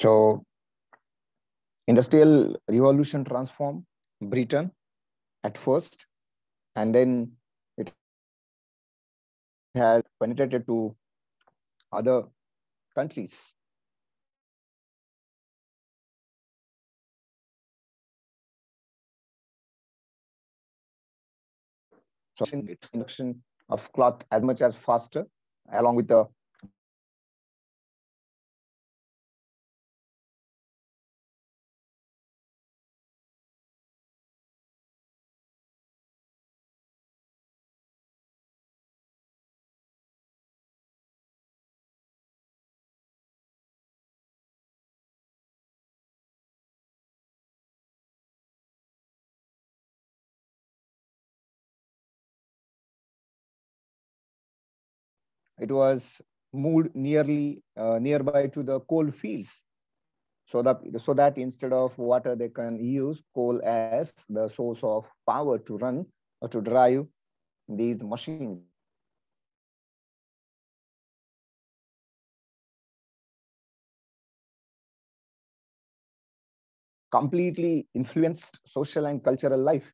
So industrial revolution transformed Britain at first, and then it has penetrated to other countries. So its induction of cloth as much as faster, along with the It was moved nearly uh, nearby to the coal fields. So that, so that instead of water, they can use coal as the source of power to run or to drive these machines. Completely influenced social and cultural life.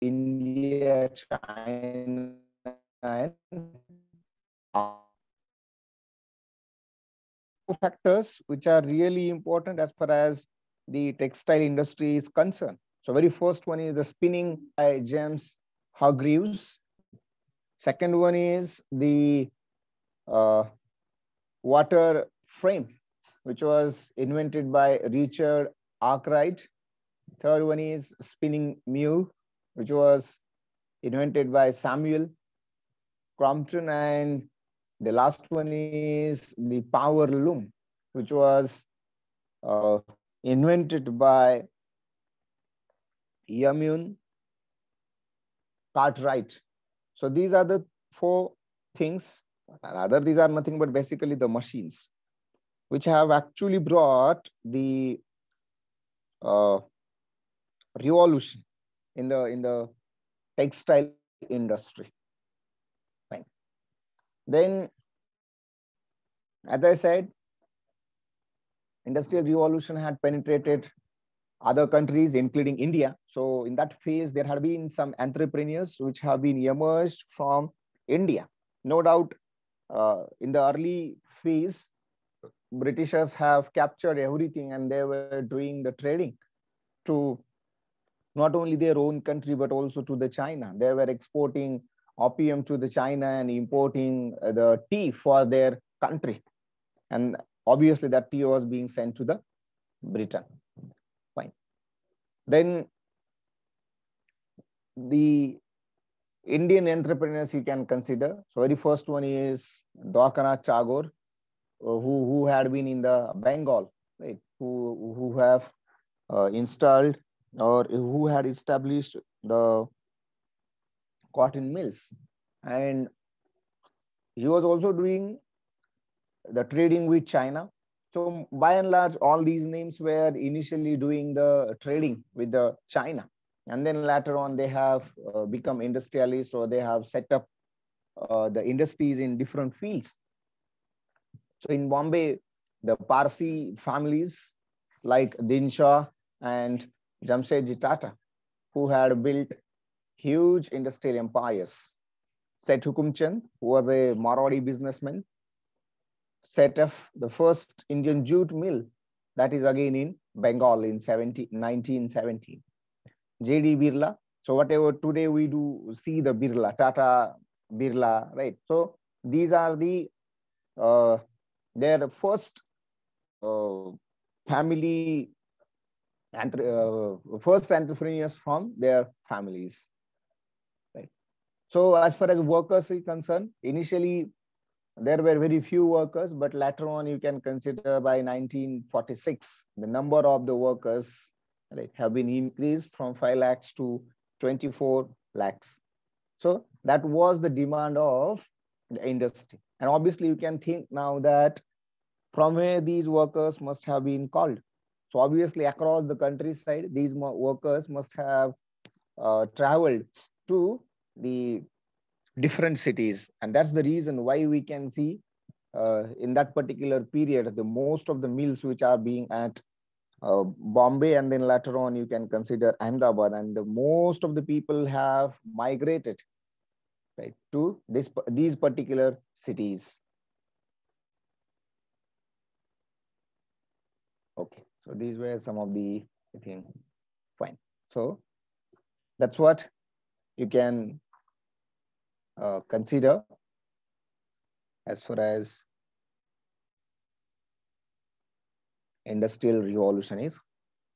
India, China, and factors which are really important as far as the textile industry is concerned. So very first one is the spinning by gems, Second one is the uh, water frame, which was invented by Richard Arkwright. Third one is spinning mule which was invented by Samuel Crompton. And the last one is the power loom, which was uh, invented by Yamun Cartwright. So these are the four things. Rather, these are nothing but basically the machines which have actually brought the uh, revolution in the in the textile industry. Fine. Then, as I said, industrial revolution had penetrated other countries, including India. So in that phase, there had been some entrepreneurs which have been emerged from India. No doubt, uh, in the early phase, Britishers have captured everything and they were doing the trading to not only their own country but also to the China. They were exporting opium to the China and importing uh, the tea for their country, and obviously that tea was being sent to the Britain. Fine. Then the Indian entrepreneurs you can consider. So very first one is Dwakanath Chagor, uh, who, who had been in the Bengal, right? Who, who have uh, installed or who had established the cotton mills. And he was also doing the trading with China. So by and large, all these names were initially doing the trading with the China. And then later on, they have uh, become industrialists or they have set up uh, the industries in different fields. So in Bombay, the Parsi families like Dinsha and Jamshedji Tata, who had built huge industrial empires. Seth Hukum who was a Marwari businessman, set up the first Indian jute mill, that is again in Bengal in 1917. J.D. Birla, so whatever today we do see the Birla, Tata Birla, right? So these are the, uh, their first uh, family uh, first entrepreneurs from their families. Right. So as far as workers are concerned, initially there were very few workers, but later on you can consider by 1946, the number of the workers right, have been increased from 5 lakhs to 24 lakhs. So that was the demand of the industry. And obviously you can think now that from where these workers must have been called. So obviously across the countryside, these workers must have uh, traveled to the different cities. And that's the reason why we can see uh, in that particular period, the most of the mills which are being at uh, Bombay and then later on you can consider Ahmedabad and the most of the people have migrated right to this these particular cities So these were some of the I think fine. So that's what you can uh, consider as far as industrial revolution is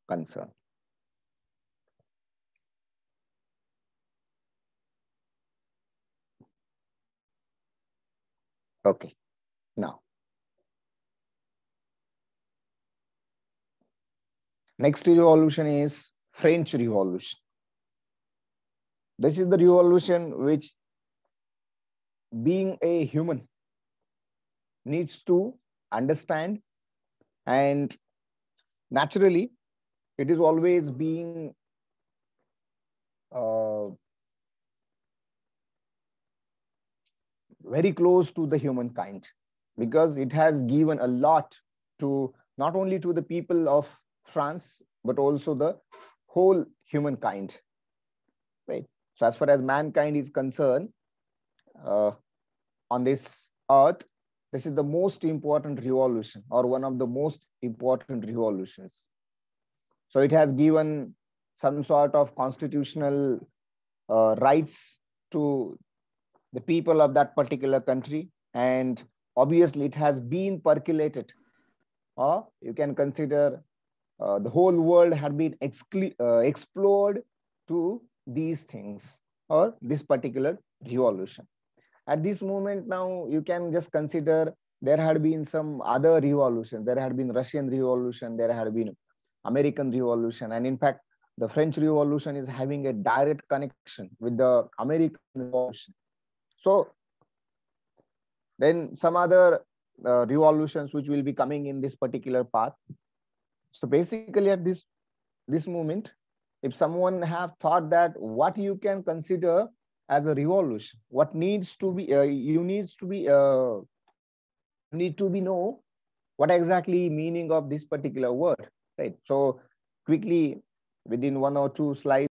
concerned. Okay, now Next revolution is French Revolution. This is the revolution which being a human needs to understand and naturally it is always being uh, very close to the humankind because it has given a lot to not only to the people of France, but also the whole humankind, right? So as far as mankind is concerned, uh, on this earth, this is the most important revolution or one of the most important revolutions. So it has given some sort of constitutional uh, rights to the people of that particular country. And obviously it has been percolated or uh, you can consider uh, the whole world had been uh, explored to these things or this particular revolution. At this moment now, you can just consider there had been some other revolution. There had been Russian revolution, there had been American revolution. And in fact, the French revolution is having a direct connection with the American revolution. So then some other uh, revolutions which will be coming in this particular path so basically at this, this moment, if someone have thought that what you can consider as a revolution, what needs to be, uh, you needs to be, uh, need to be know what exactly meaning of this particular word, right? So quickly within one or two slides,